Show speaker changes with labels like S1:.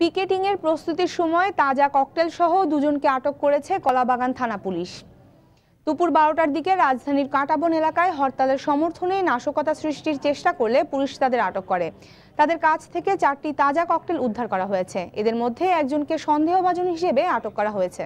S1: পিকেটিংয়ের প্রস্তুতির সময় তাজা ককটেল সহ দুজনকে আটক করেছে কলাবাগান থানা পুলিশ দুপুর বারোটার দিকে রাজধানীর কাঁটাবন এলাকায় হরতালের সমর্থনে নাশকতা সৃষ্টির চেষ্টা করলে পুলিশ তাদের আটক করে তাদের কাছ থেকে চারটি তাজা ককটেল উদ্ধার করা হয়েছে এদের মধ্যে একজনকে সন্দেহভাজন হিসেবে আটক করা হয়েছে